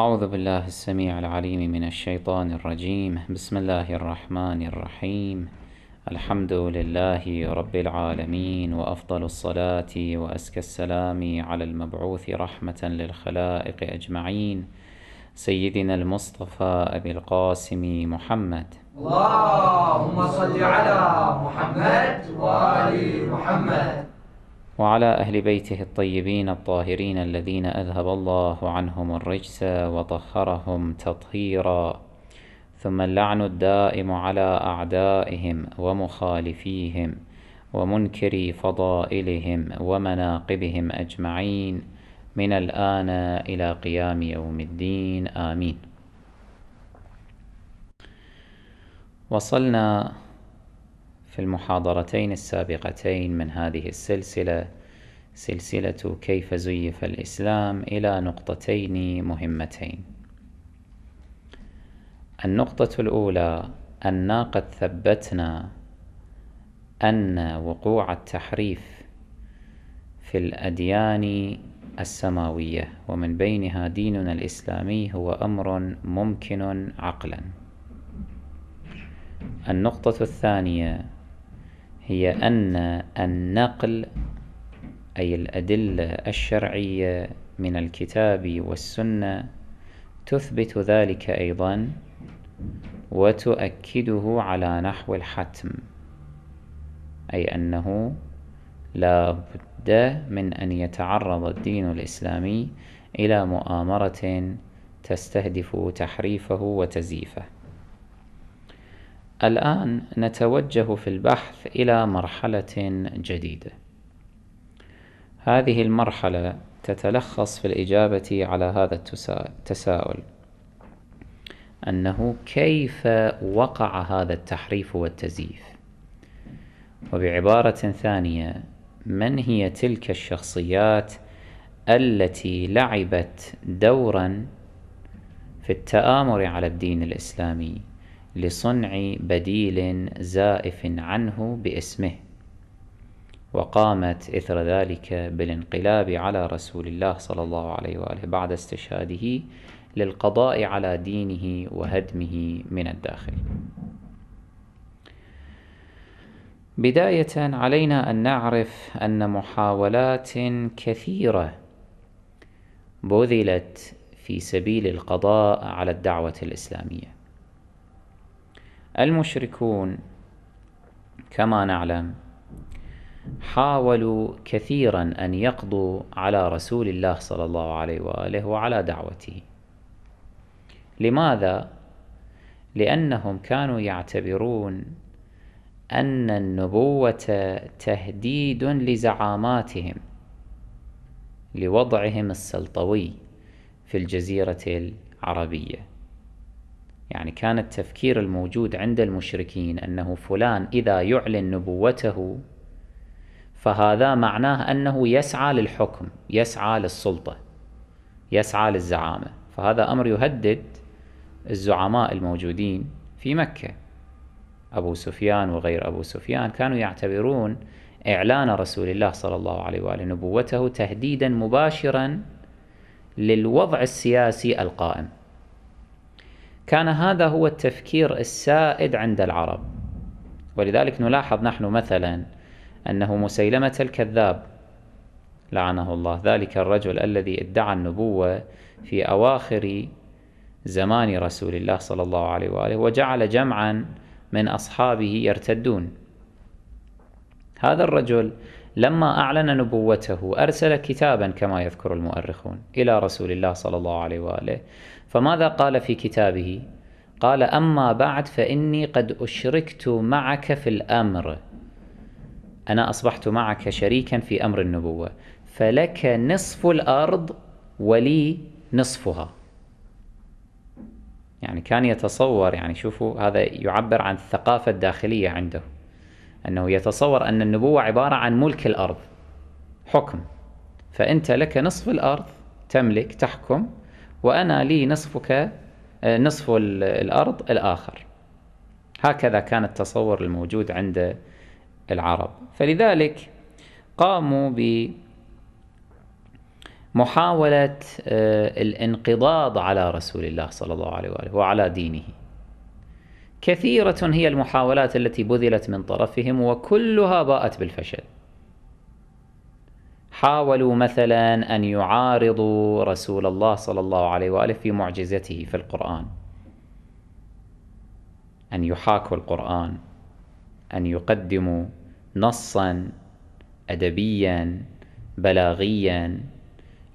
أعوذ بالله السميع العليم من الشيطان الرجيم بسم الله الرحمن الرحيم الحمد لله رب العالمين وأفضل الصلاة وأزكى السلام على المبعوث رحمة للخلائق أجمعين سيدنا المصطفى أبي القاسم محمد اللهم صل على محمد وآل محمد وعلى أهل بيته الطيبين الطاهرين الذين أذهب الله عنهم الرجس وطهرهم تطهيرا ثم اللعن الدائم على أعدائهم ومخالفيهم ومنكري فضائلهم ومناقبهم أجمعين من الآن إلى قيام يوم الدين آمين وصلنا في المحاضرتين السابقتين من هذه السلسلة سلسلة كيف زيف الإسلام إلى نقطتين مهمتين النقطة الأولى أننا قد ثبتنا أن وقوع التحريف في الأديان السماوية ومن بينها ديننا الإسلامي هو أمر ممكن عقلا النقطة الثانية هي أن النقل أي الأدلة الشرعية من الكتاب والسنة تثبت ذلك أيضا وتؤكده على نحو الحتم أي أنه لا بد من أن يتعرض الدين الإسلامي إلى مؤامرة تستهدف تحريفه وتزييفه الآن نتوجه في البحث إلى مرحلة جديدة هذه المرحلة تتلخص في الإجابة على هذا التساؤل أنه كيف وقع هذا التحريف والتزييف وبعبارة ثانية من هي تلك الشخصيات التي لعبت دورا في التآمر على الدين الإسلامي لصنع بديل زائف عنه باسمه وقامت إثر ذلك بالانقلاب على رسول الله صلى الله عليه وآله بعد استشهاده للقضاء على دينه وهدمه من الداخل بداية علينا أن نعرف أن محاولات كثيرة بذلت في سبيل القضاء على الدعوة الإسلامية المشركون كما نعلم حاولوا كثيرا أن يقضوا على رسول الله صلى الله عليه وآله وعلى دعوته لماذا؟ لأنهم كانوا يعتبرون أن النبوة تهديد لزعاماتهم لوضعهم السلطوي في الجزيرة العربية يعني كان التفكير الموجود عند المشركين أنه فلان إذا يعلن نبوته فهذا معناه أنه يسعى للحكم يسعى للسلطة يسعى للزعامة فهذا أمر يهدد الزعماء الموجودين في مكة أبو سفيان وغير أبو سفيان كانوا يعتبرون إعلان رسول الله صلى الله عليه وآله نبوته تهديدا مباشرا للوضع السياسي القائم كان هذا هو التفكير السائد عند العرب ولذلك نلاحظ نحن مثلا أنه مسيلمة الكذاب لعنه الله ذلك الرجل الذي ادعى النبوة في أواخر زمان رسول الله صلى الله عليه وآله وجعل جمعا من أصحابه يرتدون هذا الرجل لما أعلن نبوته أرسل كتابا كما يذكر المؤرخون إلى رسول الله صلى الله عليه وآله فماذا قال في كتابه قال أما بعد فإني قد أشركت معك في الأمر أنا أصبحت معك شريكا في أمر النبوة فلك نصف الأرض ولي نصفها يعني كان يتصور يعني شوفوا هذا يعبر عن الثقافة الداخلية عنده أنه يتصور أن النبوة عبارة عن ملك الأرض حكم فأنت لك نصف الأرض تملك تحكم وأنا لي نصفك آه، نصف الأرض الآخر هكذا كان التصور الموجود عند العرب فلذلك قاموا بمحاولة آه، الانقضاض على رسول الله صلى الله عليه وآله وعلى دينه كثيرة هي المحاولات التي بذلت من طرفهم وكلها باءت بالفشل حاولوا مثلا أن يعارضوا رسول الله صلى الله عليه وآله في معجزته في القرآن أن يحاكوا القرآن أن يقدموا نصا أدبيا بلاغيا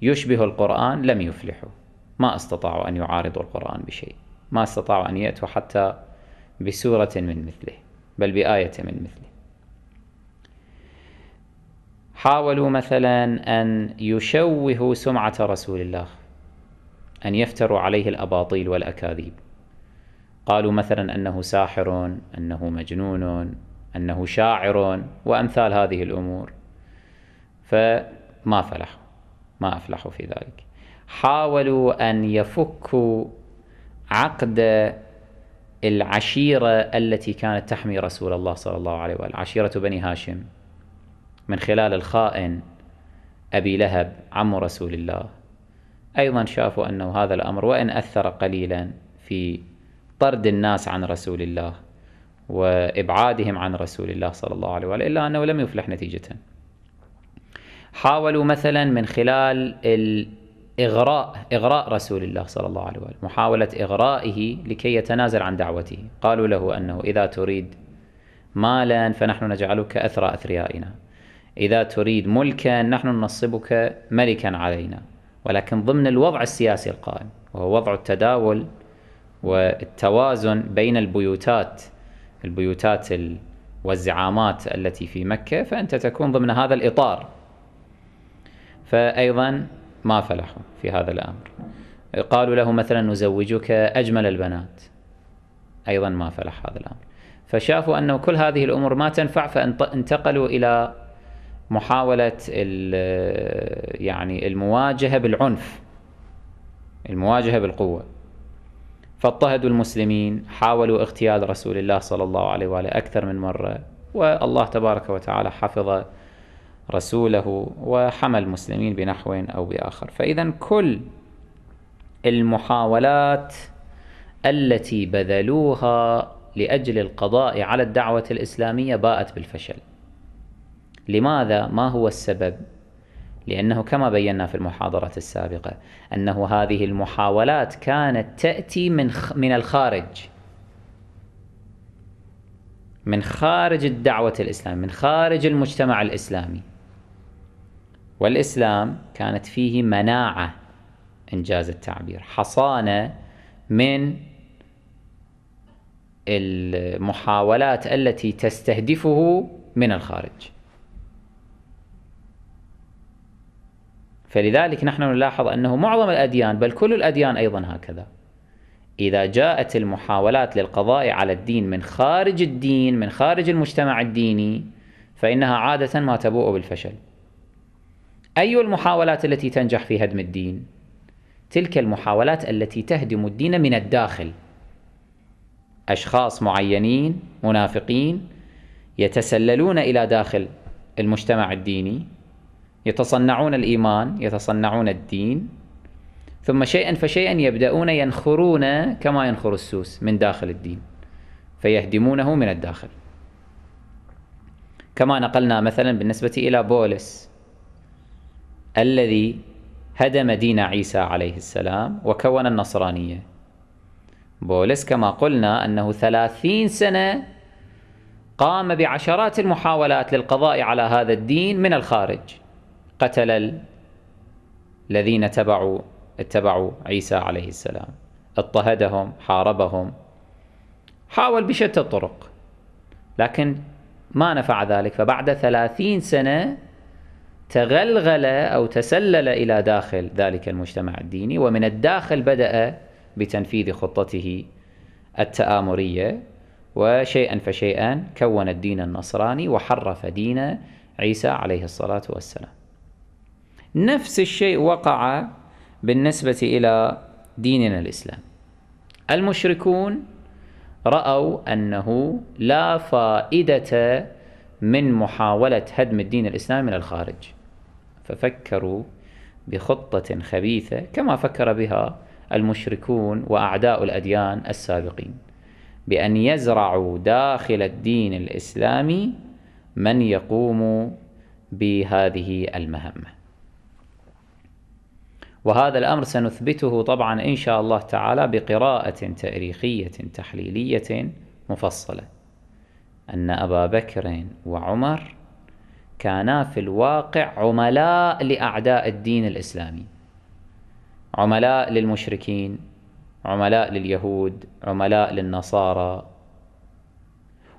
يشبه القرآن لم يفلحوا ما استطاعوا أن يعارضوا القرآن بشيء ما استطاعوا أن يأتوا حتى بسورة من مثله بل بآية من مثله حاولوا مثلا أن يشوهوا سمعة رسول الله أن يفتروا عليه الأباطيل والأكاذيب قالوا مثلا أنه ساحر أنه مجنون أنه شاعر وأمثال هذه الأمور فما فلحوا ما أفلحوا في ذلك حاولوا أن يفكوا عقد العشيرة التي كانت تحمي رسول الله صلى الله عليه وآله عشيرة بني هاشم من خلال الخائن أبي لهب عم رسول الله أيضا شافوا أنه هذا الأمر وإن أثر قليلا في طرد الناس عن رسول الله وإبعادهم عن رسول الله صلى الله عليه وآله إلا أنه لم يفلح نتيجة حاولوا مثلا من خلال الإغراء إغراء رسول الله صلى الله عليه وآله محاولة إغرائه لكي يتنازل عن دعوته قالوا له أنه إذا تريد مالا فنحن نجعلك أثرى أثريائنا إذا تريد ملكا نحن ننصبك ملكا علينا ولكن ضمن الوضع السياسي القائم وهو وضع التداول والتوازن بين البيوتات البيوتات والزعامات التي في مكة فأنت تكون ضمن هذا الإطار فأيضا ما فلحوا في هذا الأمر قالوا له مثلا نزوجك أجمل البنات أيضا ما فلح هذا الأمر فشافوا أنه كل هذه الأمور ما تنفع فانتقلوا إلى محاولة يعني المواجهة بالعنف المواجهة بالقوة فاضطهدوا المسلمين حاولوا اغتيال رسول الله صلى الله عليه وآله أكثر من مرة والله تبارك وتعالى حفظ رسوله وحمى المسلمين بنحو أو بآخر فإذا كل المحاولات التي بذلوها لأجل القضاء على الدعوة الإسلامية باءت بالفشل لماذا ما هو السبب لأنه كما بينا في المحاضرة السابقة أنه هذه المحاولات كانت تأتي من من الخارج من خارج الدعوة الإسلامية من خارج المجتمع الإسلامي والإسلام كانت فيه مناعة إنجاز التعبير حصانة من المحاولات التي تستهدفه من الخارج فلذلك نحن نلاحظ أنه معظم الأديان بل كل الأديان أيضا هكذا إذا جاءت المحاولات للقضاء على الدين من خارج الدين من خارج المجتمع الديني فإنها عادة ما تبوء بالفشل أي المحاولات التي تنجح في هدم الدين؟ تلك المحاولات التي تهدم الدين من الداخل أشخاص معينين منافقين يتسللون إلى داخل المجتمع الديني يتصنعون الإيمان يتصنعون الدين ثم شيئا فشيئا يبدأون ينخرون كما ينخر السوس من داخل الدين فيهدمونه من الداخل كما نقلنا مثلا بالنسبة إلى بولس الذي هدم دين عيسى عليه السلام وكون النصرانية بولس كما قلنا أنه ثلاثين سنة قام بعشرات المحاولات للقضاء على هذا الدين من الخارج قتل الذين تبعوا اتبعوا عيسى عليه السلام اضطهدهم حاربهم حاول بشتى الطرق لكن ما نفع ذلك فبعد ثلاثين سنة تغلغل أو تسلل إلى داخل ذلك المجتمع الديني ومن الداخل بدأ بتنفيذ خطته التآمرية وشيئا فشيئا كون الدين النصراني وحرف دين عيسى عليه الصلاة والسلام نفس الشيء وقع بالنسبة إلى ديننا الإسلام المشركون رأوا أنه لا فائدة من محاولة هدم الدين الإسلامي من الخارج ففكروا بخطة خبيثة كما فكر بها المشركون وأعداء الأديان السابقين بأن يزرعوا داخل الدين الإسلامي من يقوم بهذه المهمة وهذا الأمر سنثبته طبعا إن شاء الله تعالى بقراءة تاريخية تحليلية مفصلة أن أبا بكر وعمر كانا في الواقع عملاء لأعداء الدين الإسلامي عملاء للمشركين عملاء لليهود عملاء للنصارى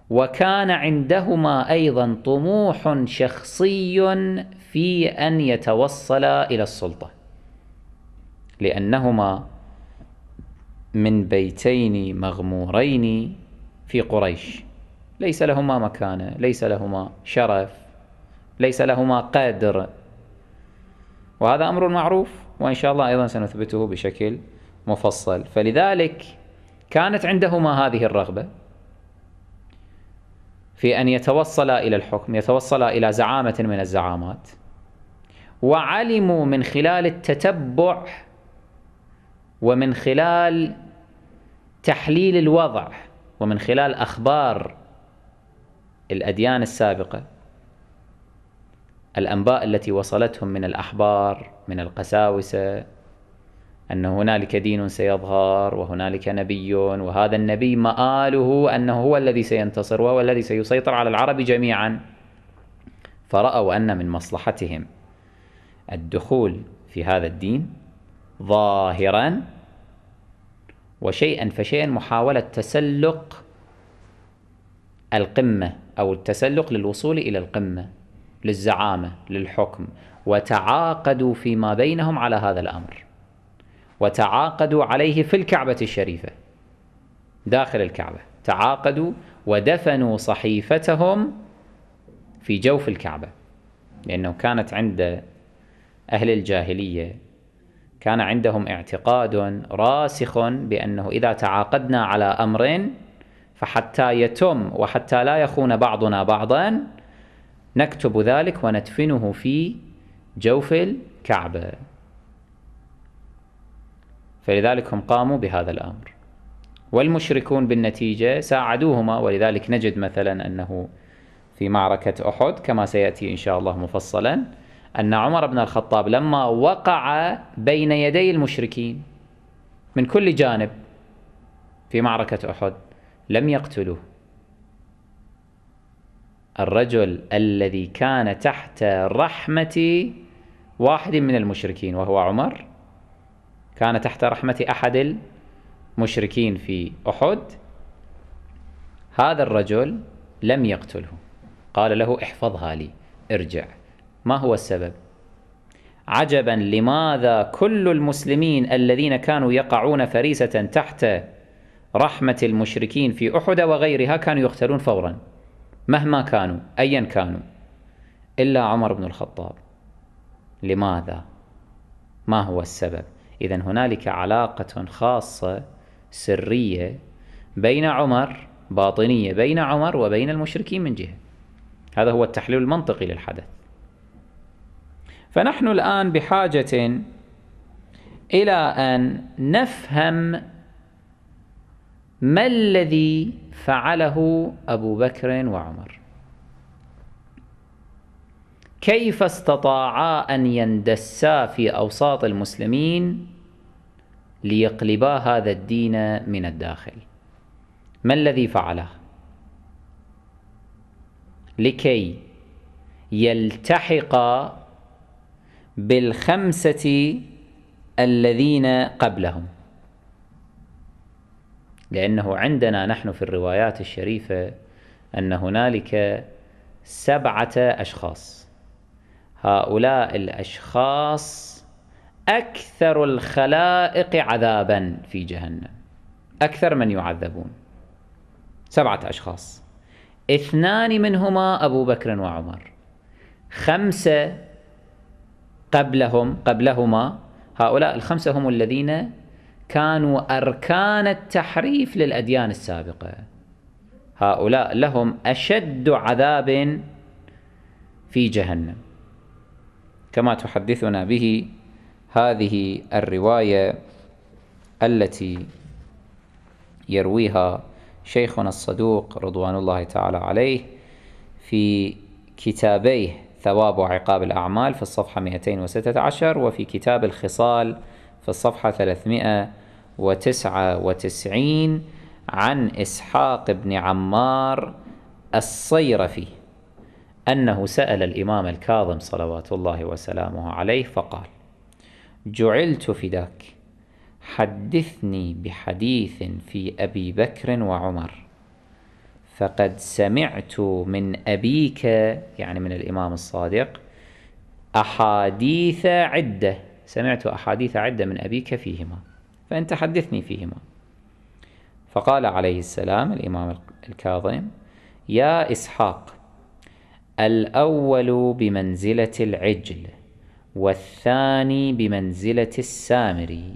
وكان عندهما أيضا طموح شخصي في أن يتوصل إلى السلطة لأنهما من بيتين مغمورين في قريش ليس لهما مكانة ليس لهما شرف ليس لهما قدر وهذا أمر معروف وإن شاء الله أيضا سنثبته بشكل مفصل فلذلك كانت عندهما هذه الرغبة في أن يتوصلا إلى الحكم يتوصلا إلى زعامة من الزعامات وعلموا من خلال التتبع ومن خلال تحليل الوضع ومن خلال أخبار الأديان السابقة الأنباء التي وصلتهم من الأحبار من القساوسة أن هنالك دين سيظهر وهنالك نبي وهذا النبي مآله أنه هو الذي سينتصر وهو الذي سيسيطر على العرب جميعا فرأوا أن من مصلحتهم الدخول في هذا الدين ظاهرا وشيئا فشيئا محاولة تسلق القمة أو التسلق للوصول إلى القمة للزعامة للحكم وتعاقدوا فيما بينهم على هذا الأمر وتعاقدوا عليه في الكعبة الشريفة داخل الكعبة تعاقدوا ودفنوا صحيفتهم في جوف الكعبة لأنه كانت عند أهل الجاهلية كان عندهم اعتقاد راسخ بأنه إذا تعاقدنا على أمر فحتى يتم وحتى لا يخون بعضنا بعضا نكتب ذلك وندفنه في جوف الكعبة فلذلك هم قاموا بهذا الأمر والمشركون بالنتيجة ساعدوهما ولذلك نجد مثلا أنه في معركة أحد كما سيأتي إن شاء الله مفصلا أن عمر بن الخطاب لما وقع بين يدي المشركين من كل جانب في معركة أحد لم يقتلوه الرجل الذي كان تحت رحمة واحد من المشركين وهو عمر كان تحت رحمة أحد المشركين في أحد هذا الرجل لم يقتله قال له احفظها لي ارجع ما هو السبب؟ عجبا لماذا كل المسلمين الذين كانوا يقعون فريسة تحت رحمة المشركين في أحد وغيرها كانوا يقتلون فورا مهما كانوا أيا كانوا إلا عمر بن الخطاب لماذا؟ ما هو السبب؟ إذا هنالك علاقة خاصة سرية بين عمر باطنية بين عمر وبين المشركين من جهة هذا هو التحليل المنطقي للحدث فنحن الآن بحاجة إلى أن نفهم ما الذي فعله أبو بكر وعمر كيف استطاعا أن يندسا في أوساط المسلمين ليقلبا هذا الدين من الداخل ما الذي فعله لكي يلتحق بالخمسة الذين قبلهم لأنه عندنا نحن في الروايات الشريفة أن هنالك سبعة أشخاص هؤلاء الأشخاص أكثر الخلائق عذابا في جهنم أكثر من يعذبون سبعة أشخاص اثنان منهما أبو بكر وعمر خمسة قبلهم قبلهما هؤلاء الخمسة هم الذين كانوا أركان التحريف للأديان السابقة هؤلاء لهم أشد عذاب في جهنم كما تحدثنا به هذه الرواية التي يرويها شيخنا الصدوق رضوان الله تعالى عليه في كتابيه ثواب وعقاب الأعمال في الصفحة 216 وفي كتاب الخصال في الصفحة 399 عن إسحاق بن عمار الصيرفي أنه سأل الإمام الكاظم صلوات الله وسلامه عليه فقال جعلت فداك حدثني بحديث في أبي بكر وعمر فقد سمعت من أبيك يعني من الإمام الصادق أحاديث عدة سمعت أحاديث عدة من أبيك فيهما فأنت حدثني فيهما فقال عليه السلام الإمام الكاظم يا إسحاق الأول بمنزلة العجل والثاني بمنزلة السامري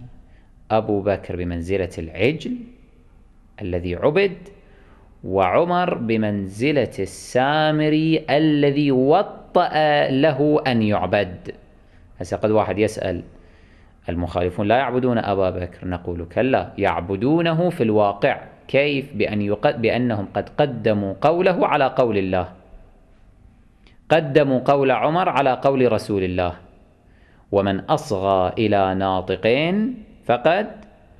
أبو بكر بمنزلة العجل الذي عبد وعمر بمنزلة السامري الذي وطأ له أن يعبد هسه قد واحد يسأل المخالفون لا يعبدون أبا بكر نقول كلا يعبدونه في الواقع كيف بأن يقد بأنهم قد قدموا قوله على قول الله قدموا قول عمر على قول رسول الله ومن أصغى إلى ناطقين فقد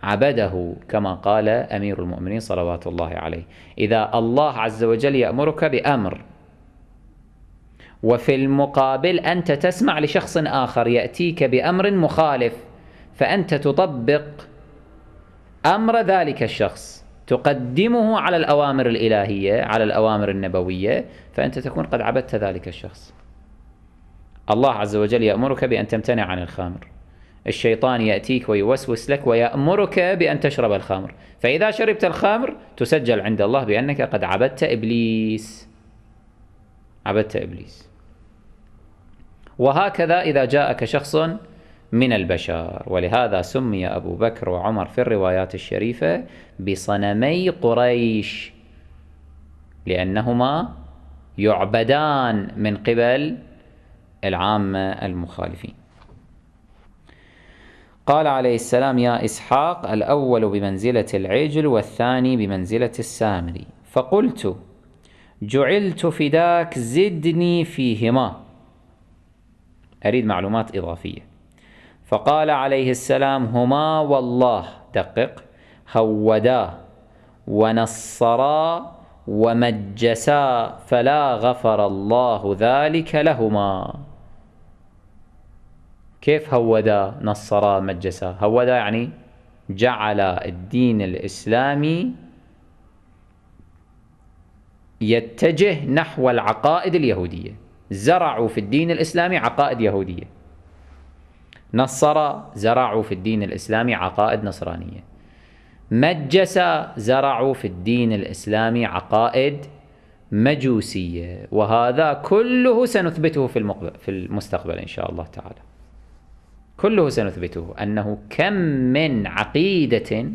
عبده كما قال امير المؤمنين صلوات الله عليه اذا الله عز وجل يامرك بامر وفي المقابل انت تسمع لشخص اخر ياتيك بامر مخالف فانت تطبق امر ذلك الشخص تقدمه على الاوامر الالهيه على الاوامر النبويه فانت تكون قد عبدت ذلك الشخص الله عز وجل يامرك بان تمتنع عن الخمر الشيطان يأتيك ويوسوس لك ويأمرك بأن تشرب الخمر فإذا شربت الخمر تسجل عند الله بأنك قد عبدت إبليس عبدت إبليس وهكذا إذا جاءك شخص من البشر ولهذا سمي أبو بكر وعمر في الروايات الشريفة بصنمي قريش لأنهما يعبدان من قبل العامة المخالفين قال عليه السلام يا إسحاق الأول بمنزلة العجل والثاني بمنزلة السامري فقلت جعلت فداك زدني فيهما أريد معلومات إضافية فقال عليه السلام هما والله دقق هودا ونصرا ومجسا فلا غفر الله ذلك لهما كيف هودا نصرى مجسا هودا يعني جعل الدين الإسلامي يتجه نحو العقائد اليهودية زرعوا في الدين الإسلامي عقائد يهودية نصر زرعوا في الدين الإسلامي عقائد نصرانية مجس زرعوا في الدين الإسلامي عقائد مجوسية وهذا كله سنثبته في المقبل في المستقبل إن شاء الله تعالى كله سنثبته أنه كم من عقيدة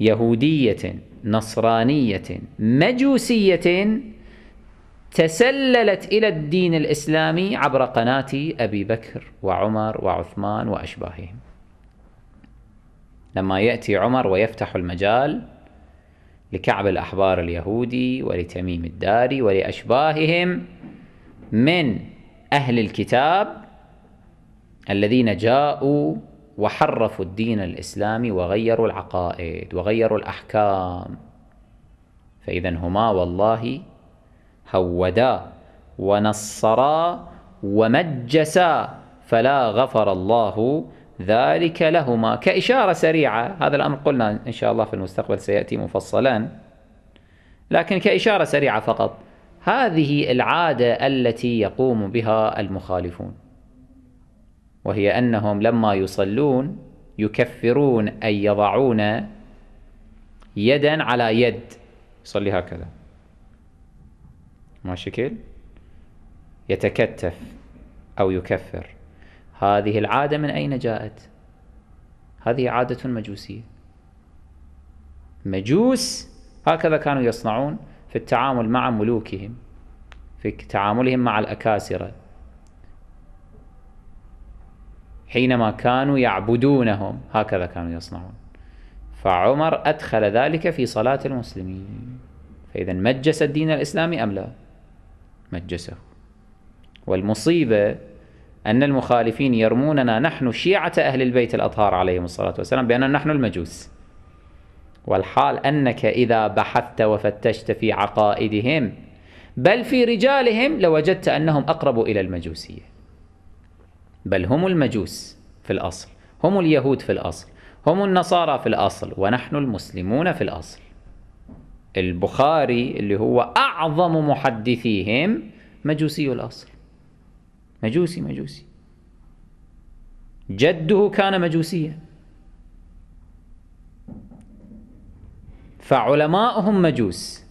يهودية نصرانية مجوسية تسللت إلى الدين الإسلامي عبر قناة أبي بكر وعمر وعثمان وأشباههم لما يأتي عمر ويفتح المجال لكعب الأحبار اليهودي ولتميم الداري ولأشباههم من أهل الكتاب الذين جاءوا وحرفوا الدين الإسلامي وغيروا العقائد وغيروا الأحكام فإذا هما والله هودا ونصرا ومجسا فلا غفر الله ذلك لهما كإشارة سريعة هذا الأمر قلنا إن شاء الله في المستقبل سيأتي مفصلا لكن كإشارة سريعة فقط هذه العادة التي يقوم بها المخالفون وهي أنهم لما يصلون يكفرون أي يضعون يدا على يد يصلي هكذا ما شكل يتكتف أو يكفر هذه العادة من أين جاءت هذه عادة مجوسية مجوس هكذا كانوا يصنعون في التعامل مع ملوكهم في تعاملهم مع الأكاسرة حينما كانوا يعبدونهم هكذا كانوا يصنعون فعمر أدخل ذلك في صلاة المسلمين فإذا مجس الدين الإسلامي أم لا مجسه والمصيبة أن المخالفين يرموننا نحن شيعة أهل البيت الأطهار عليهم الصلاة والسلام بأننا نحن المجوس والحال أنك إذا بحثت وفتشت في عقائدهم بل في رجالهم لوجدت أنهم أقرب إلى المجوسية بل هم المجوس في الأصل هم اليهود في الأصل هم النصارى في الأصل ونحن المسلمون في الأصل البخاري اللي هو أعظم محدثيهم مجوسي الأصل مجوسي مجوسي جده كان مجوسيا فعلماؤهم مجوس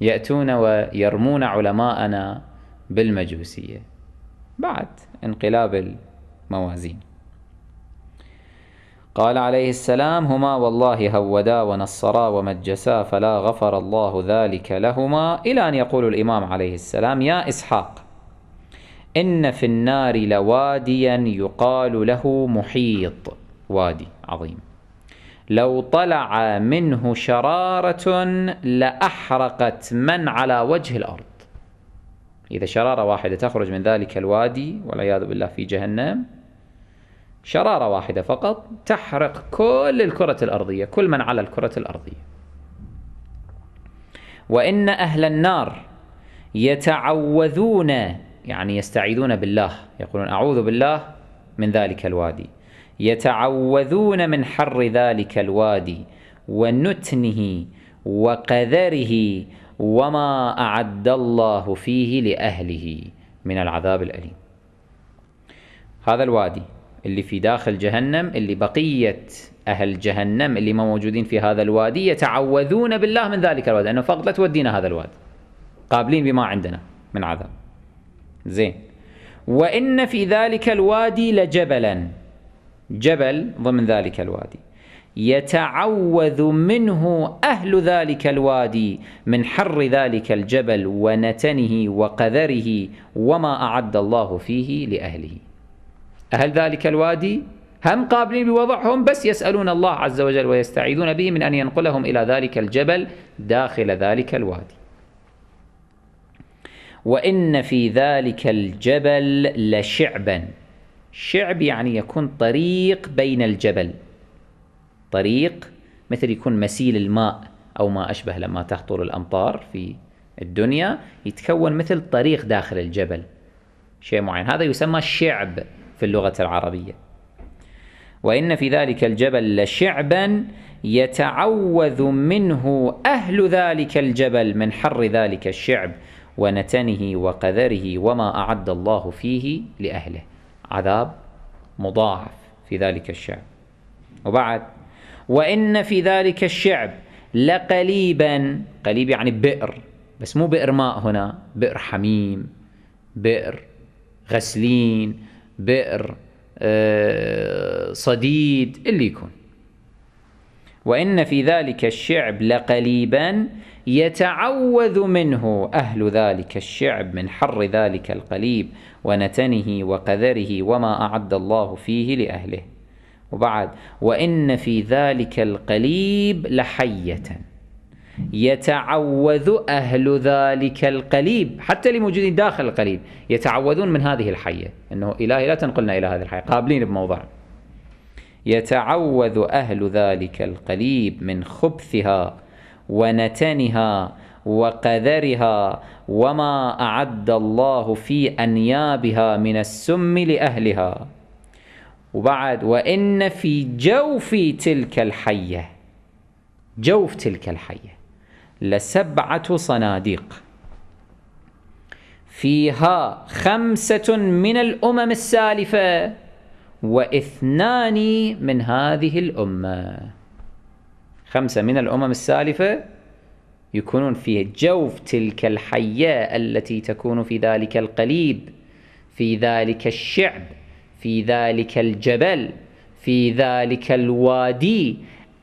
يأتون ويرمون علماءنا بالمجوسية بعد انقلاب الموازين قال عليه السلام هما والله هودا ونصرا ومجسا فلا غفر الله ذلك لهما إلى أن يقول الإمام عليه السلام يا إسحاق إن في النار لواديا يقال له محيط وادي عظيم لو طلع منه شرارة لأحرقت من على وجه الأرض إذا شرارة واحدة تخرج من ذلك الوادي والعياذ بالله في جهنم شرارة واحدة فقط تحرق كل الكرة الأرضية كل من على الكرة الأرضية وإن أهل النار يتعوذون يعني يستعيذون بالله يقولون أعوذ بالله من ذلك الوادي يتعوذون من حر ذلك الوادي ونتنه وقذره وما أعد الله فيه لأهله من العذاب الأليم هذا الوادي اللي في داخل جهنم اللي بقية أهل جهنم اللي ما موجودين في هذا الوادي يتعوذون بالله من ذلك الوادي أنه فقط لا تودينا هذا الوادي قابلين بما عندنا من عذاب زين وإن في ذلك الوادي لجبلا جبل ضمن ذلك الوادي يتعوذ منه أهل ذلك الوادي من حر ذلك الجبل ونتنه وقذره وما أعد الله فيه لأهله أهل ذلك الوادي هم قابلين بوضعهم بس يسألون الله عز وجل ويستعيذون به من أن ينقلهم إلى ذلك الجبل داخل ذلك الوادي وإن في ذلك الجبل لشعبا شعب يعني يكون طريق بين الجبل طريق مثل يكون مسيل الماء أو ما أشبه لما تهطل الأمطار في الدنيا يتكون مثل طريق داخل الجبل شيء معين هذا يسمى الشعب في اللغة العربية وإن في ذلك الجبل لشعبا يتعوذ منه أهل ذلك الجبل من حر ذلك الشعب ونتنه وقذره وما أعد الله فيه لأهله عذاب مضاعف في ذلك الشعب وبعد وإن في ذلك الشعب لقليبا قليب يعني بئر بس مو بئر ماء هنا بئر حميم بئر غسلين بئر آه، صديد اللي يكون وإن في ذلك الشعب لقليبا يتعوذ منه أهل ذلك الشعب من حر ذلك القليب ونتنه وقذره وما أعد الله فيه لأهله وبعد وإن في ذلك القليب لحية يتعوذ أهل ذلك القليب حتى موجودين داخل القليب يتعوذون من هذه الحية أنه إلهي لا تنقلنا إلى هذه الحية قابلين بموضوع يتعوذ أهل ذلك القليب من خبثها ونتنها وقذرها وما أعد الله في أنيابها من السم لأهلها وبعد وإن في جوف تلك الحية جوف تلك الحية لسبعة صناديق فيها خمسة من الأمم السالفة واثنان من هذه الأمة خمسة من الأمم السالفة يكونون في جوف تلك الحية التي تكون في ذلك القليب في ذلك الشعب في ذلك الجبل في ذلك الوادي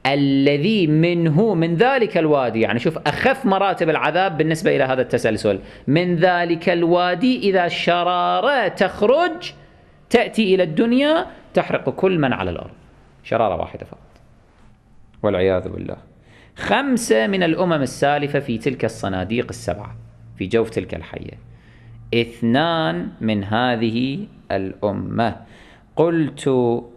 الذي منه من ذلك الوادي يعني شوف أخف مراتب العذاب بالنسبة إلى هذا التسلسل من ذلك الوادي إذا الشرارة تخرج تأتي إلى الدنيا تحرق كل من على الأرض شرارة واحدة فقط والعياذ بالله خمسة من الأمم السالفة في تلك الصناديق السبعة في جوف تلك الحية اثنان من هذه الأمة قلت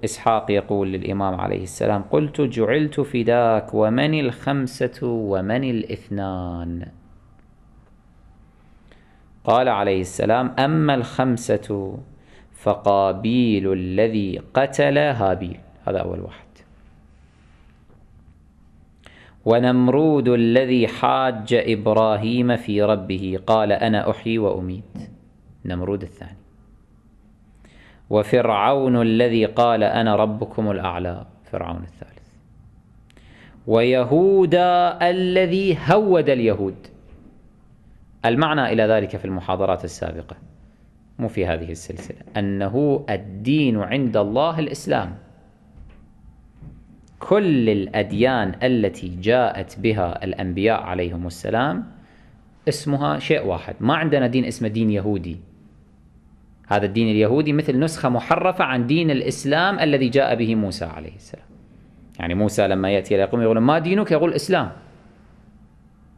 إسحاق يقول للإمام عليه السلام قلت جعلت فداك ومن الخمسة ومن الاثنان قال عليه السلام أما الخمسة فقابيل الذي قتل هابيل هذا أول واحد ونمرود الذي حاج إبراهيم في ربه قال أنا أحيي وأميت نمرود الثاني وفرعون الذي قال أنا ربكم الأعلى فرعون الثالث ويهودا الذي هود اليهود المعنى إلى ذلك في المحاضرات السابقة مو في هذه السلسلة أنه الدين عند الله الإسلام كل الأديان التي جاءت بها الأنبياء عليهم السلام اسمها شيء واحد ما عندنا دين اسمه دين يهودي هذا الدين اليهودي مثل نسخة محرفة عن دين الإسلام الذي جاء به موسى عليه السلام يعني موسى لما يأتي إلى قوم يقول ما دينك يقول إسلام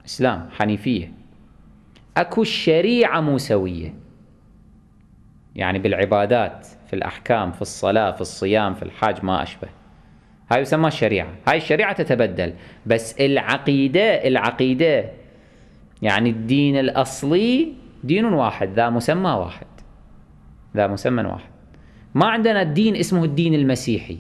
إسلام حنيفية أكو الشريعة موسوية يعني بالعبادات في الأحكام في الصلاة في الصيام في الحاج ما أشبه هاي يسمى الشريعة هاي الشريعة تتبدل بس العقيدة العقيدة يعني الدين الأصلي دين واحد ذا مسمى واحد ذا مسمى واحد ما عندنا الدين اسمه الدين المسيحي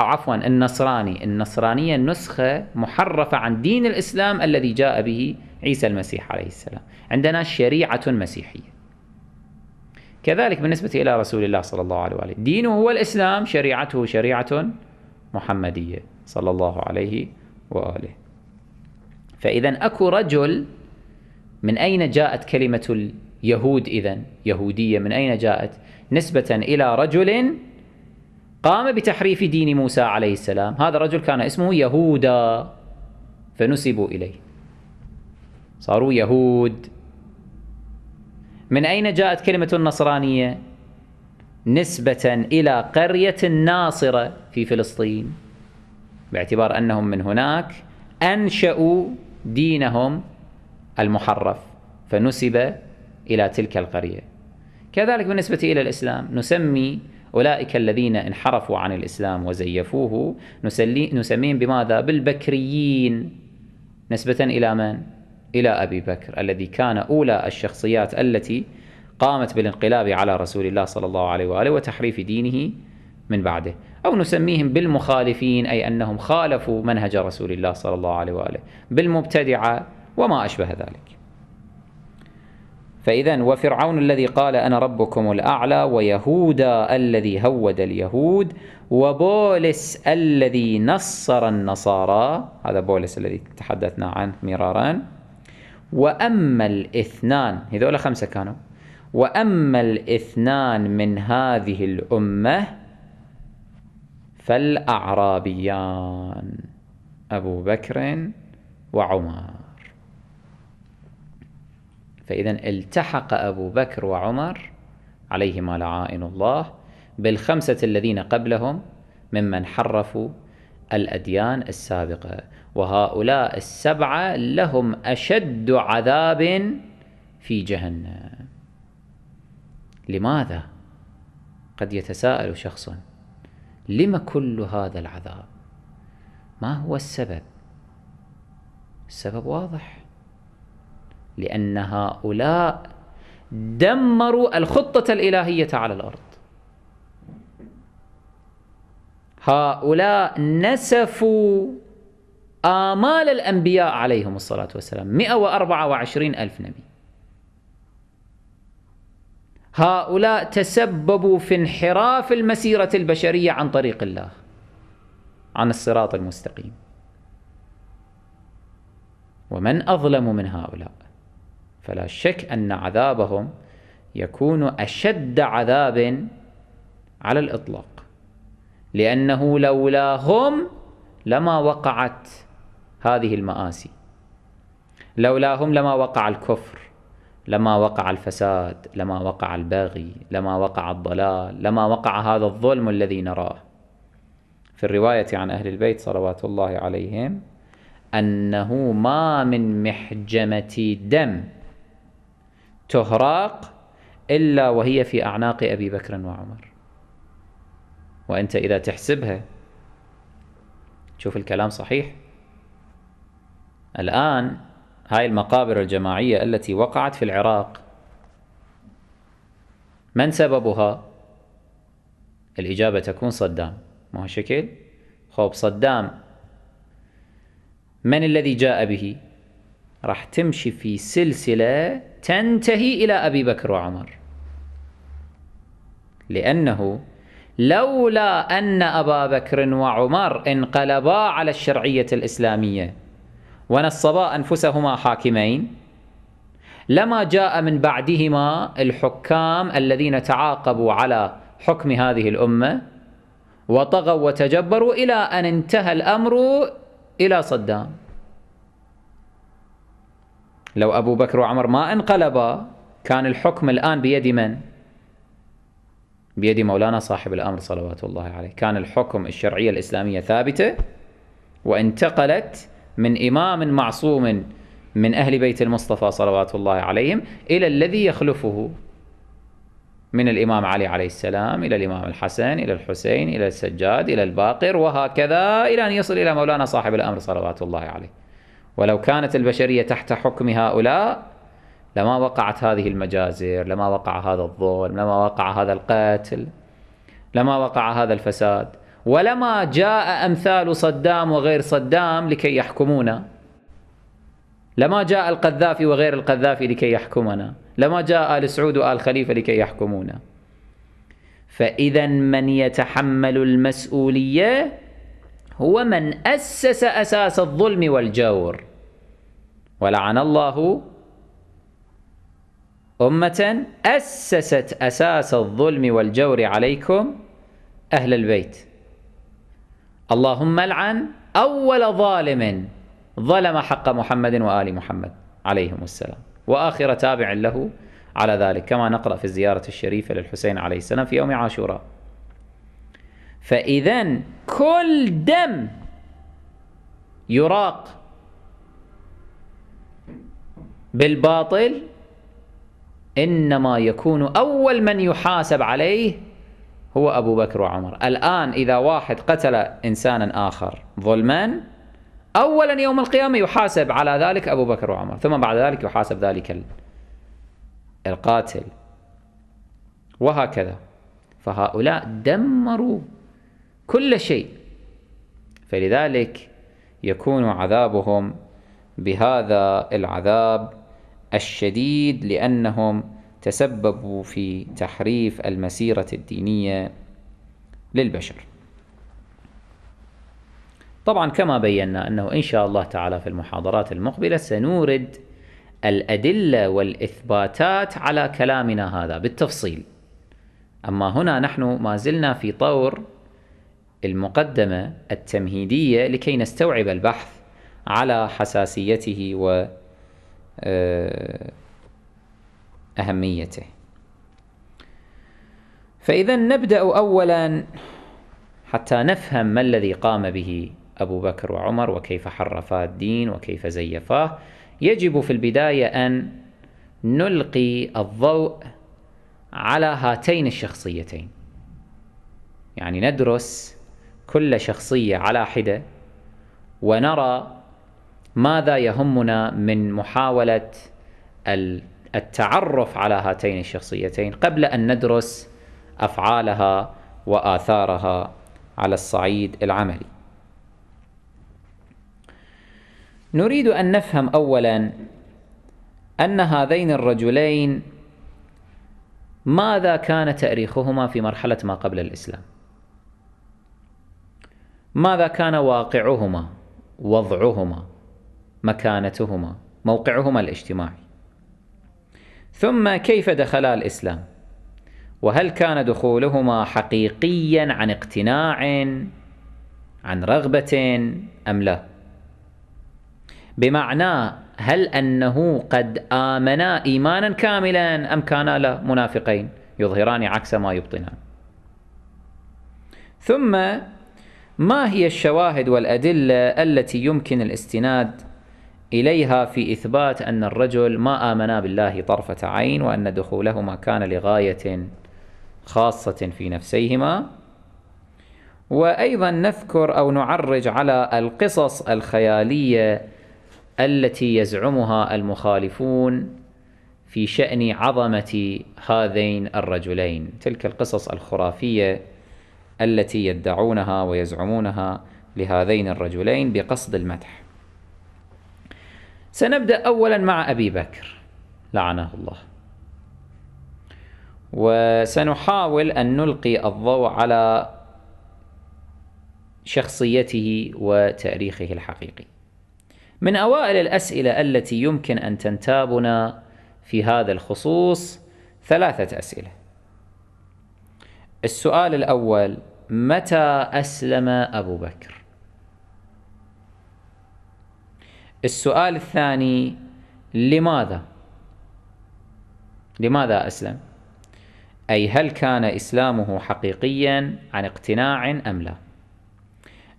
أو عفوا النصراني النصرانية نسخة محرفة عن دين الإسلام الذي جاء به عيسى المسيح عليه السلام عندنا شريعة مسيحية كذلك بالنسبة إلى رسول الله صلى الله عليه وآله دينه هو الإسلام شريعته شريعة محمدية صلى الله عليه وآله فإذا أكو رجل من أين جاءت كلمة يهود إذا يهودية من أين جاءت نسبة إلى رجل قام بتحريف دين موسى عليه السلام هذا الرجل كان اسمه يهودا فنسبوا إليه صاروا يهود من أين جاءت كلمة النصرانية نسبة إلى قرية الناصرة في فلسطين باعتبار أنهم من هناك أنشأوا دينهم المحرف فنسب إلى تلك القرية كذلك بالنسبة إلى الإسلام نسمي أولئك الذين انحرفوا عن الإسلام وزيفوه نسميهم بماذا؟ بالبكريين نسبة إلى من؟ إلى أبي بكر الذي كان أولى الشخصيات التي قامت بالانقلاب على رسول الله صلى الله عليه وآله وتحريف دينه من بعده أو نسميهم بالمخالفين أي أنهم خالفوا منهج رسول الله صلى الله عليه وآله بالمبتدعة وما أشبه ذلك فإذا وفرعون الذي قال أنا ربكم الأعلى ويهودا الذي هود اليهود وبولس الذي نصر النصارى هذا بولس الذي تحدثنا عنه مرارا وأما الاثنان هذول خمسة كانوا وأما الاثنان من هذه الأمة فالأعرابيان أبو بكر وعمر فإذا التحق أبو بكر وعمر عليهما لعائن الله بالخمسة الذين قبلهم ممن حرفوا الأديان السابقة وهؤلاء السبعة لهم أشد عذاب في جهنم لماذا؟ قد يتساءل شخص لم كل هذا العذاب؟ ما هو السبب؟ السبب واضح لأن هؤلاء دمروا الخطة الإلهية على الأرض هؤلاء نسفوا آمال الأنبياء عليهم الصلاة والسلام 124 ألف نبي هؤلاء تسببوا في انحراف المسيرة البشرية عن طريق الله عن الصراط المستقيم ومن أظلم من هؤلاء فلا شك أن عذابهم يكون أشد عذاب على الإطلاق لأنه لولاهم لما وقعت هذه المآسي لولاهم لما وقع الكفر لما وقع الفساد لما وقع البغي لما وقع الضلال لما وقع هذا الظلم الذي نراه في الرواية عن أهل البيت صلوات الله عليهم أنه ما من محجمة دم تهراق إلا وهي في أعناق أبي بكر وعمر وأنت إذا تحسبها شوف الكلام صحيح الآن هاي المقابر الجماعية التي وقعت في العراق من سببها؟ الإجابة تكون صدام ما هو شكل؟ خوب صدام من الذي جاء به؟ راح تمشي في سلسلة تنتهي إلى أبي بكر وعمر لأنه لولا أن أبا بكر وعمر انقلبا على الشرعية الإسلامية ونصبا أنفسهما حاكمين لما جاء من بعدهما الحكام الذين تعاقبوا على حكم هذه الأمة وطغوا وتجبروا إلى أن انتهى الأمر إلى صدام لو أبو بكر وعمر ما انقلبا كان الحكم الآن بيد من؟ بيد مولانا صاحب الأمر صلوات الله عليه كان الحكم الشرعية الإسلامية ثابتة وانتقلت من إمام معصوم من أهل بيت المصطفى صلوات الله عليهم إلى الذي يخلفه من الإمام علي عليه السلام إلى الإمام الحسن إلى الحسين إلى السجاد إلى الباقر وهكذا إلى أن يصل إلى مولانا صاحب الأمر صلوات الله عليه ولو كانت البشرية تحت حكم هؤلاء لما وقعت هذه المجازر لما وقع هذا الظلم لما وقع هذا القتل لما وقع هذا الفساد ولما جاء أمثال صدام وغير صدام لكي يحكمونا لما جاء القذافي وغير القذافي لكي يحكمنا لما جاء آل سعود وآل خليفة لكي يحكمونا فإذا من يتحمل المسؤولية هو من أسس أساس الظلم والجور ولعن الله أمة أسست أساس الظلم والجور عليكم أهل البيت اللهم العن أول ظالم ظلم حق محمد وآل محمد عليهم السلام وآخر تابع له على ذلك كما نقرأ في الزيارة الشريفة للحسين عليه السلام في يوم عاشوراء فإذا كل دم يراق بالباطل إنما يكون أول من يحاسب عليه هو أبو بكر وعمر الآن إذا واحد قتل إنسانا آخر ظلما أولا يوم القيامة يحاسب على ذلك أبو بكر وعمر ثم بعد ذلك يحاسب ذلك القاتل وهكذا فهؤلاء دمروا كل شيء فلذلك يكون عذابهم بهذا العذاب الشديد لأنهم تسببوا في تحريف المسيرة الدينية للبشر طبعا كما بينا أنه إن شاء الله تعالى في المحاضرات المقبلة سنورد الأدلة والإثباتات على كلامنا هذا بالتفصيل أما هنا نحن ما زلنا في طور المقدمة التمهيدية لكي نستوعب البحث على حساسيته و آه، أهميته فإذا نبدأ أولا حتى نفهم ما الذي قام به أبو بكر وعمر وكيف حرفا الدين وكيف زيفاه يجب في البداية أن نلقي الضوء على هاتين الشخصيتين يعني ندرس كل شخصية على حدة ونرى ماذا يهمنا من محاولة التعرف على هاتين الشخصيتين قبل أن ندرس أفعالها وآثارها على الصعيد العملي نريد أن نفهم أولا أن هذين الرجلين ماذا كان تاريخهما في مرحلة ما قبل الإسلام ماذا كان واقعهما وضعهما مكانتهما موقعهما الاجتماعي ثم كيف دخلا الإسلام وهل كان دخولهما حقيقيا عن اقتناع عن رغبة أم لا بمعنى هل أنه قد آمنا إيمانا كاملا أم كانا لا منافقين يظهران عكس ما يبطنان ثم ما هي الشواهد والأدلة التي يمكن الاستناد إليها في إثبات أن الرجل ما آمنا بالله طرفة عين وأن دخولهما كان لغاية خاصة في نفسيهما وأيضا نذكر أو نعرج على القصص الخيالية التي يزعمها المخالفون في شأن عظمة هذين الرجلين تلك القصص الخرافية التي يدعونها ويزعمونها لهذين الرجلين بقصد المدح سنبدأ أولا مع أبي بكر لعنه الله وسنحاول أن نلقي الضوء على شخصيته وتاريخه الحقيقي من أوائل الأسئلة التي يمكن أن تنتابنا في هذا الخصوص ثلاثة أسئلة السؤال الأول متى أسلم أبو بكر السؤال الثاني لماذا لماذا أسلم أي هل كان إسلامه حقيقيا عن اقتناع أم لا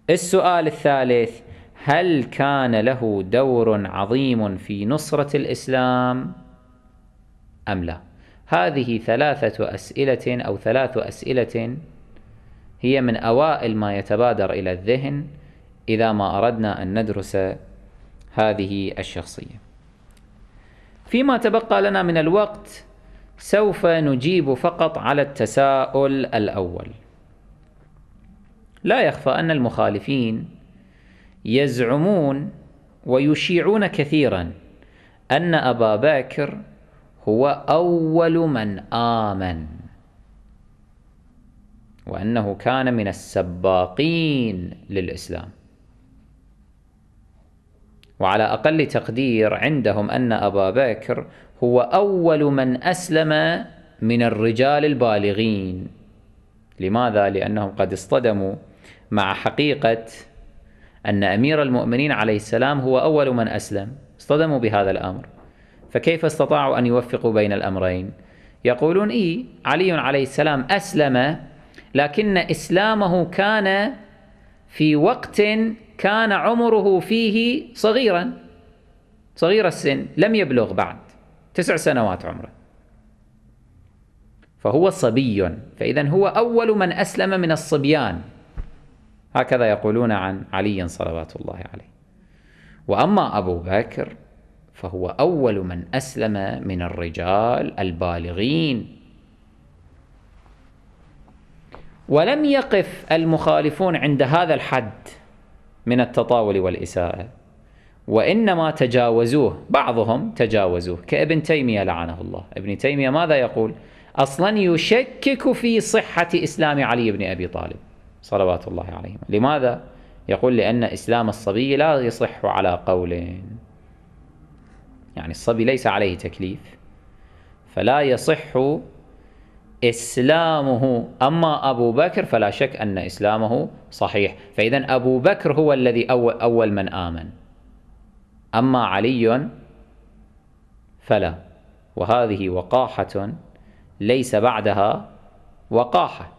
السؤال الثالث هل كان له دور عظيم في نصرة الإسلام أم لا هذه ثلاثة أسئلة أو ثلاث أسئلة هي من أوائل ما يتبادر إلى الذهن إذا ما أردنا أن ندرس هذه الشخصية فيما تبقى لنا من الوقت سوف نجيب فقط على التساؤل الأول لا يخفى أن المخالفين يزعمون ويشيعون كثيرا أن أبا بكر هو أول من آمن وأنه كان من السباقين للإسلام وعلى أقل تقدير عندهم أن أبا بكر هو أول من أسلم من الرجال البالغين لماذا؟ لأنهم قد اصطدموا مع حقيقة أن أمير المؤمنين عليه السلام هو أول من أسلم اصطدموا بهذا الأمر فكيف استطاعوا أن يوفقوا بين الأمرين؟ يقولون إي علي عليه السلام أسلم لكن إسلامه كان في وقت كان عمره فيه صغيرا صغير السن لم يبلغ بعد تسع سنوات عمره فهو صبي فإذا هو أول من أسلم من الصبيان هكذا يقولون عن علي صلوات الله عليه وأما أبو بكر فهو أول من أسلم من الرجال البالغين ولم يقف المخالفون عند هذا الحد من التطاول والإساءة وإنما تجاوزوه بعضهم تجاوزوه كابن تيمية لعنه الله ابن تيمية ماذا يقول أصلا يشكك في صحة إسلام علي بن أبي طالب صلوات الله عليه لماذا؟ يقول لأن إسلام الصبي لا يصح على قول يعني الصبي ليس عليه تكليف فلا يصح إسلامه أما أبو بكر فلا شك أن إسلامه صحيح فإذا أبو بكر هو الذي أول, أول من آمن أما علي فلا وهذه وقاحة ليس بعدها وقاحة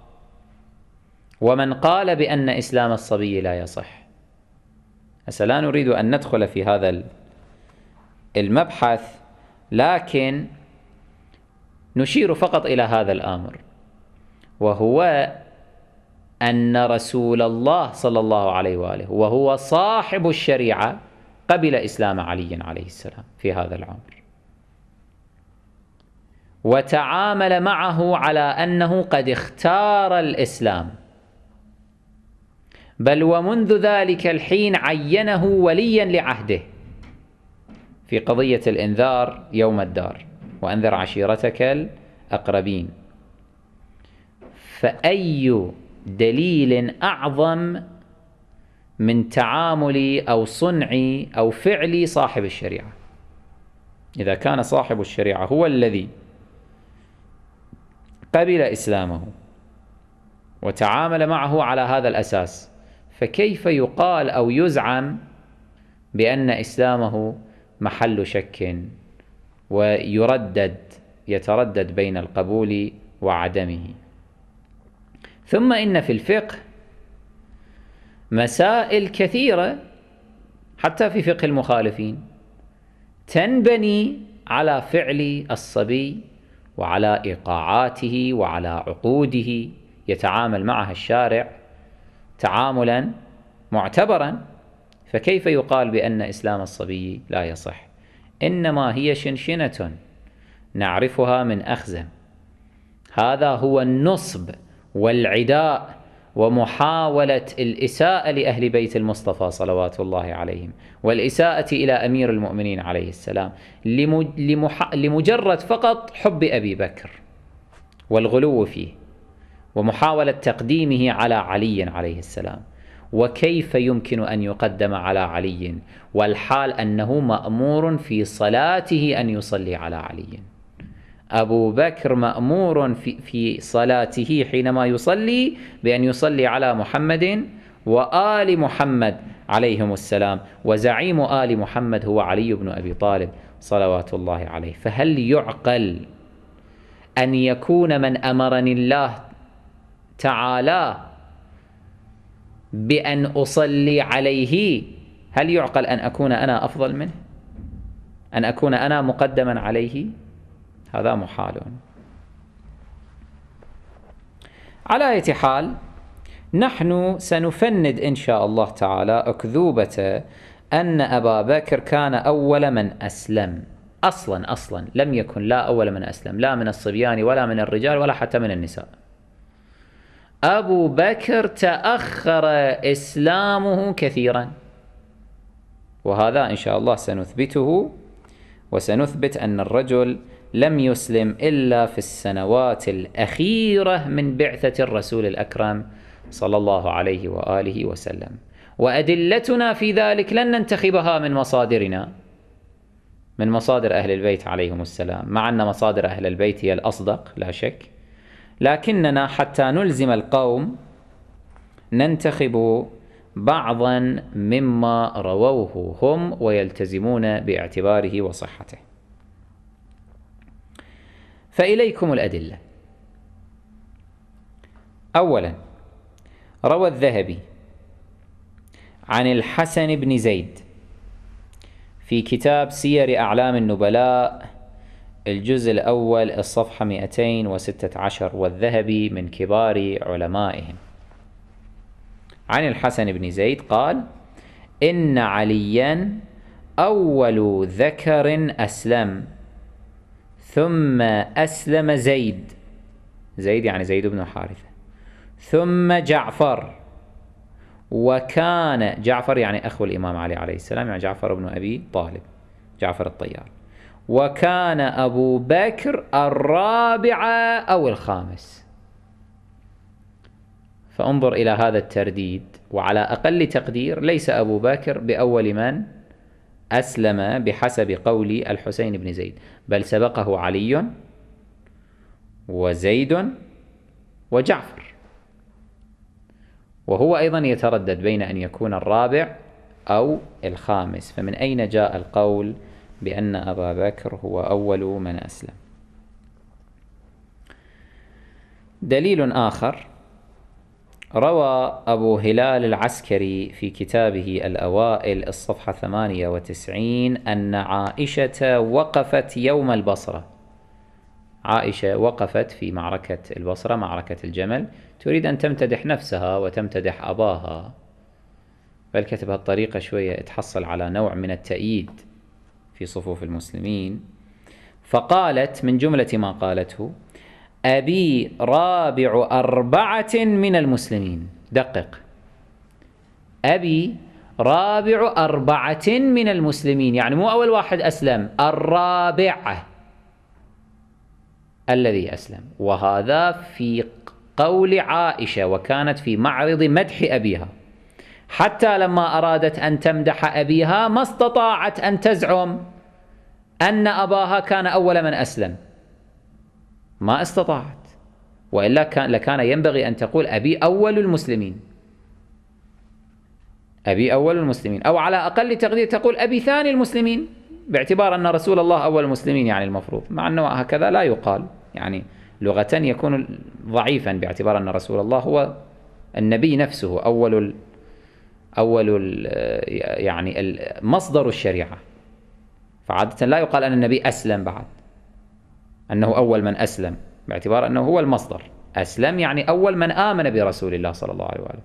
ومن قال بأن إسلام الصبي لا يصح هسه لا نريد أن ندخل في هذا المبحث لكن نشير فقط إلى هذا الأمر وهو أن رسول الله صلى الله عليه وآله وهو صاحب الشريعة قبل إسلام علي عليه السلام في هذا العمر وتعامل معه على أنه قد اختار الإسلام بل ومنذ ذلك الحين عينه وليا لعهده في قضية الإنذار يوم الدار وأنذر عشيرتك الأقربين فأي دليل أعظم من تعامل أو صنع أو فعل صاحب الشريعة إذا كان صاحب الشريعة هو الذي قبل إسلامه وتعامل معه على هذا الأساس فكيف يقال أو يزعم بأن إسلامه محل شك ويردد يتردد بين القبول وعدمه ثم إن في الفقه مسائل كثيرة حتى في فقه المخالفين تنبني على فعل الصبي وعلى إيقاعاته وعلى عقوده يتعامل معها الشارع تعاملا معتبرا فكيف يقال بأن إسلام الصبي لا يصح إنما هي شنشنة نعرفها من أخزم هذا هو النصب والعداء ومحاولة الإساءة لأهل بيت المصطفى صلوات الله عليهم والإساءة إلى أمير المؤمنين عليه السلام لمجرد فقط حب أبي بكر والغلو فيه ومحاولة تقديمه على علي عليه السلام وكيف يمكن أن يقدم على علي والحال أنه مأمور في صلاته أن يصلي على علي أبو بكر مأمور في, في صلاته حينما يصلي بأن يصلي على محمد وآل محمد عليهم السلام وزعيم آل محمد هو علي بن أبي طالب صلوات الله عليه فهل يعقل أن يكون من أمرني الله تعالى بأن أصلي عليه هل يعقل أن أكون أنا أفضل منه؟ أن أكون أنا مقدما عليه؟ هذا محال على أي حال نحن سنفند إن شاء الله تعالى أكذوبة أن أبا بكر كان أول من أسلم أصلا أصلا لم يكن لا أول من أسلم لا من الصبيان ولا من الرجال ولا حتى من النساء أبو بكر تأخر إسلامه كثيرا وهذا إن شاء الله سنثبته وسنثبت أن الرجل لم يسلم إلا في السنوات الأخيرة من بعثة الرسول الأكرم صلى الله عليه وآله وسلم وأدلتنا في ذلك لن ننتخبها من مصادرنا من مصادر أهل البيت عليهم السلام مع أن مصادر أهل البيت هي الأصدق لا شك لكننا حتى نلزم القوم ننتخب بعضا مما رووه هم ويلتزمون باعتباره وصحته فإليكم الأدلة أولا روى الذهبي عن الحسن بن زيد في كتاب سير أعلام النبلاء الجزء الأول الصفحة 216 والذهبي من كبار علمائهم عن الحسن بن زيد قال إن عليا أول ذكر أسلم ثم أسلم زيد زيد يعني زيد بن حارثة ثم جعفر وكان جعفر يعني أخو الإمام علي عليه السلام يعني جعفر بن أبي طالب جعفر الطيار وكان أبو بكر الرابع أو الخامس فانظر إلى هذا الترديد وعلى أقل تقدير ليس أبو بكر بأول من أسلم بحسب قول الحسين بن زيد بل سبقه علي وزيد وجعفر وهو أيضا يتردد بين أن يكون الرابع أو الخامس فمن أين جاء القول؟ بأن أبا بكر هو أول من أسلم دليل آخر روى أبو هلال العسكري في كتابه الأوائل الصفحة 98 أن عائشة وقفت يوم البصرة عائشة وقفت في معركة البصرة معركة الجمل تريد أن تمتدح نفسها وتمتدح أباها بل كتبها الطريقة شوية تحصل على نوع من التأييد في صفوف المسلمين فقالت من جملة ما قالته أبي رابع أربعة من المسلمين دقق أبي رابع أربعة من المسلمين يعني مو أول واحد أسلم الرابع الذي أسلم وهذا في قول عائشة وكانت في معرض مدح أبيها حتى لما أرادت أن تمدح أبيها ما استطاعت أن تزعم أن أباها كان أول من أسلم ما استطاعت وإلا كان لكان ينبغي أن تقول أبي أول المسلمين أبي أول المسلمين أو على أقل تقدير تقول أبي ثاني المسلمين باعتبار أن رسول الله أول المسلمين يعني المفروض مع أنه هكذا لا يقال يعني لغة يكون ضعيفا باعتبار أن رسول الله هو النبي نفسه أول أول يعني مصدر الشريعة فعادة لا يقال أن النبي أسلم بعد أنه أول من أسلم باعتبار أنه هو المصدر أسلم يعني أول من آمن برسول الله صلى الله عليه وآله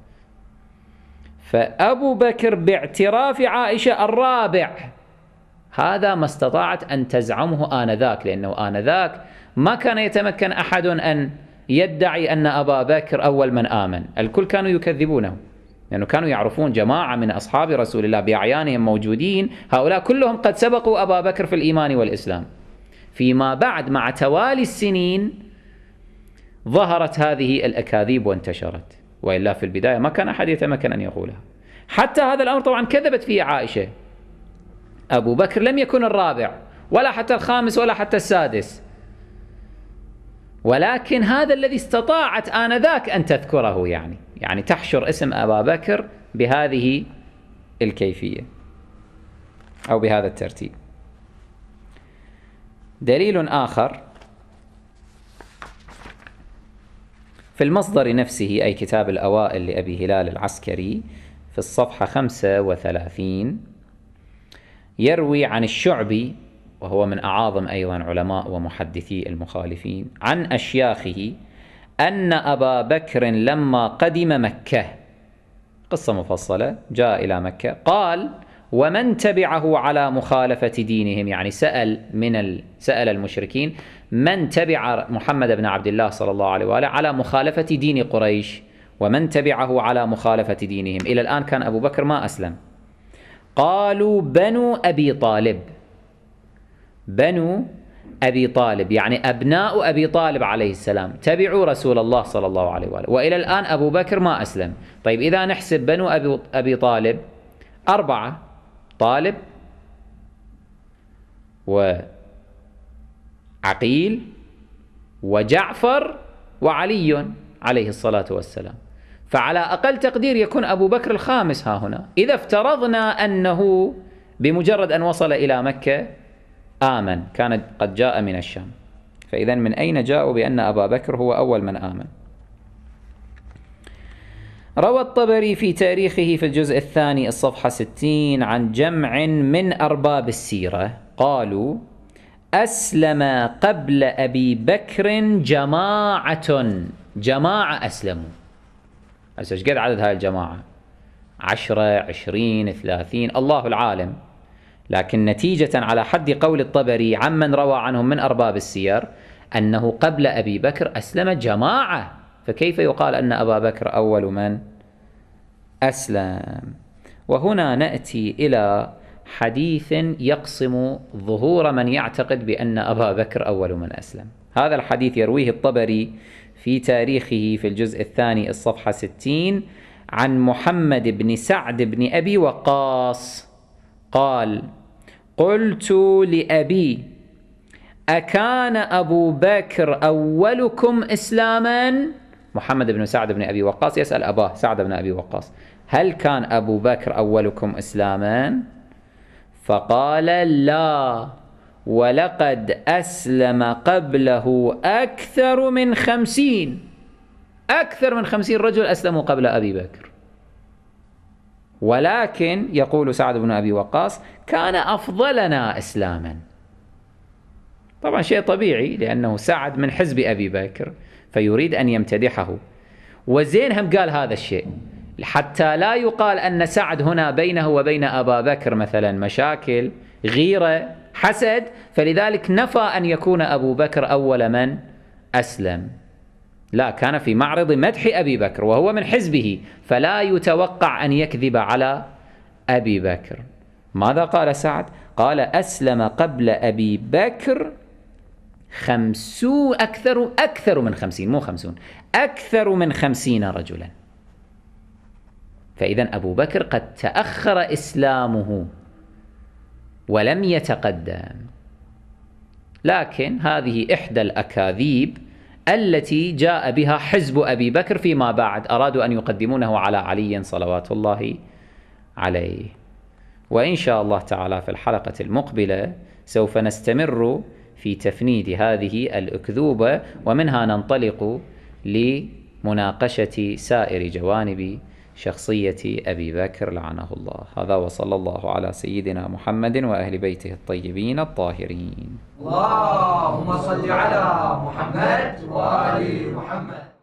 فأبو بكر باعتراف عائشة الرابع هذا ما استطاعت أن تزعمه آنذاك لأنه آنذاك ما كان يتمكن أحد أن يدعي أن أبا بكر أول من آمن الكل كانوا يكذبونه لأنه يعني كانوا يعرفون جماعة من أصحاب رسول الله بأعيانهم موجودين هؤلاء كلهم قد سبقوا أبا بكر في الإيمان والإسلام فيما بعد مع توالي السنين ظهرت هذه الأكاذيب وانتشرت وإلا في البداية ما كان أحد يتمكن أن يقولها حتى هذا الأمر طبعا كذبت فيه عائشة أبو بكر لم يكن الرابع ولا حتى الخامس ولا حتى السادس ولكن هذا الذي استطاعت آنذاك أن تذكره يعني يعني تحشر اسم أبا بكر بهذه الكيفية أو بهذا الترتيب دليل آخر في المصدر نفسه أي كتاب الأوائل لأبي هلال العسكري في الصفحة 35 يروي عن الشعبي وهو من أعاظم أيضا علماء ومحدثي المخالفين عن أشياخه أن أبا بكر لما قدم مكة قصة مفصلة جاء إلى مكة قال ومن تبعه على مخالفة دينهم يعني سأل من ال... سأل المشركين من تبع محمد بن عبد الله صلى الله عليه وآله على مخالفة دين قريش ومن تبعه على مخالفة دينهم إلى الآن كان أبو بكر ما أسلم قالوا بنو أبي طالب بنو أبي طالب يعني أبناء أبي طالب عليه السلام تبعوا رسول الله صلى الله عليه وآله وإلى الآن أبو بكر ما أسلم طيب إذا نحسب بنو أبي, أبي طالب أربعة طالب وعقيل وجعفر وعلي عليه الصلاة والسلام فعلى أقل تقدير يكون أبو بكر الخامس ها هنا إذا افترضنا أنه بمجرد أن وصل إلى مكة آمن كان قد جاء من الشام فإذا من أين جاءوا بأن أبا بكر هو أول من آمن روى الطبري في تاريخه في الجزء الثاني الصفحة 60 عن جمع من أرباب السيرة قالوا أسلم قبل أبي بكر جماعة جماعة أسلموا هسه ايش قد عدد هاي الجماعة عشرة عشرين ثلاثين الله العالم لكن نتيجة على حد قول الطبري عمن روى عنهم من أرباب السير أنه قبل أبي بكر أسلم جماعة فكيف يقال أن أبا بكر أول من أسلم وهنا نأتي إلى حديث يقسم ظهور من يعتقد بأن أبا بكر أول من أسلم هذا الحديث يرويه الطبري في تاريخه في الجزء الثاني الصفحة 60 عن محمد بن سعد بن أبي وقاص قال قلت لأبي أكان أبو بكر أولكم إسلاما محمد بن سعد بن أبي وقاص يسأل أباه سعد بن أبي وقاص هل كان أبو بكر أولكم إسلاما فقال لا ولقد أسلم قبله أكثر من خمسين أكثر من خمسين رجل أسلموا قبل أبي بكر ولكن يقول سعد بن أبي وقاص كان أفضلنا إسلاما طبعا شيء طبيعي لأنه سعد من حزب أبي بكر فيريد أن يمتدحه وزين هم قال هذا الشيء حتى لا يقال أن سعد هنا بينه وبين أبا بكر مثلا مشاكل غيرة حسد فلذلك نفى أن يكون أبو بكر أول من أسلم لا كان في معرض مدح أبي بكر وهو من حزبه فلا يتوقع أن يكذب على أبي بكر ماذا قال سعد؟ قال أسلم قبل أبي بكر خمسو أكثر أكثر من خمسين مو خمسون أكثر من خمسين رجلا فإذا أبو بكر قد تأخر إسلامه ولم يتقدم لكن هذه إحدى الأكاذيب التي جاء بها حزب أبي بكر فيما بعد أرادوا أن يقدمونه على علي صلوات الله عليه وإن شاء الله تعالى في الحلقة المقبلة سوف نستمر في تفنيد هذه الأكذوبة ومنها ننطلق لمناقشة سائر جوانب شخصية أبي بكر لعنه الله هذا وصلى الله على سيدنا محمد وأهل بيته الطيبين الطاهرين اللهم صل على محمد وآل محمد